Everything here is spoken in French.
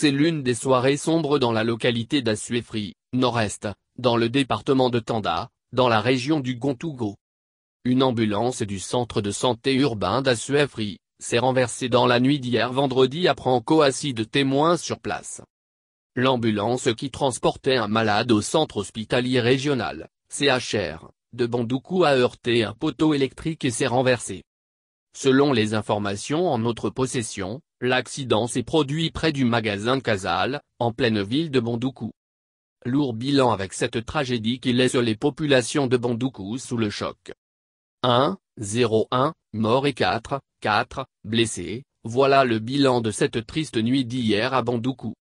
C'est l'une des soirées sombres dans la localité d'Assuéfri, nord-est, dans le département de Tanda, dans la région du Gontougo. Une ambulance du centre de santé urbain d'Assuéfri, s'est renversée dans la nuit d'hier vendredi après un co-assis de témoins sur place. L'ambulance qui transportait un malade au centre hospitalier régional, CHR, de Bandoukou a heurté un poteau électrique et s'est renversée. Selon les informations en notre possession, L'accident s'est produit près du magasin Casal, en pleine ville de Bondoukou. Lourd bilan avec cette tragédie qui laisse les populations de Bondoukou sous le choc. 1, 1, mort et 4, 4, blessés, voilà le bilan de cette triste nuit d'hier à Bondoukou.